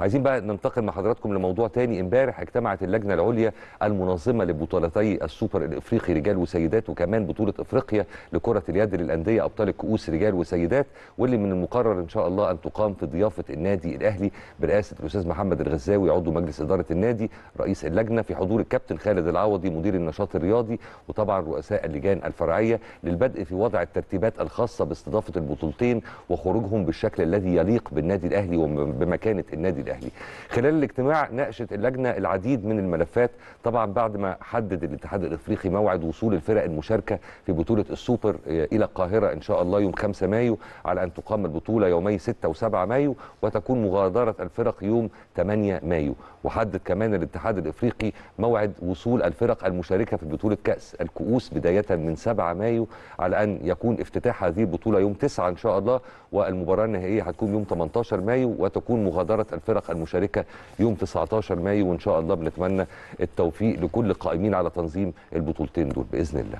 عايزين بقى ننتقل مع حضراتكم لموضوع تاني امبارح اجتمعت اللجنه العليا المنظمه لبطولتي السوبر الافريقي رجال وسيدات وكمان بطوله افريقيا لكره اليد للانديه ابطال الكؤوس رجال وسيدات واللي من المقرر ان شاء الله ان تقام في ضيافه النادي الاهلي برئاسه الاستاذ محمد الغزاوي عضو مجلس اداره النادي رئيس اللجنه في حضور الكابتن خالد العوضي مدير النشاط الرياضي وطبعا رؤساء اللجان الفرعيه للبدء في وضع الترتيبات الخاصه باستضافه البطولتين وخروجهم بالشكل الذي يليق بالنادي الاهلي وبمكانه النادي الأهلي الاهلي. خلال الاجتماع ناقشت اللجنه العديد من الملفات طبعا بعد ما حدد الاتحاد الافريقي موعد وصول الفرق المشاركه في بطوله السوبر آه، الى القاهره ان شاء الله يوم 5 مايو على ان تقام البطوله يومي 6 و7 مايو وتكون مغادره الفرق يوم 8 مايو وحدد كمان الاتحاد الافريقي موعد وصول الفرق المشاركه في بطوله كاس الكؤوس بدايه من 7 مايو على ان يكون افتتاح هذه البطوله يوم 9 ان شاء الله والمباراه النهائيه هتكون يوم 18 مايو وتكون مغادره الفرق الفرق المشاركه يوم 19 مايو وان شاء الله بنتمنى التوفيق لكل القائمين على تنظيم البطولتين دول باذن الله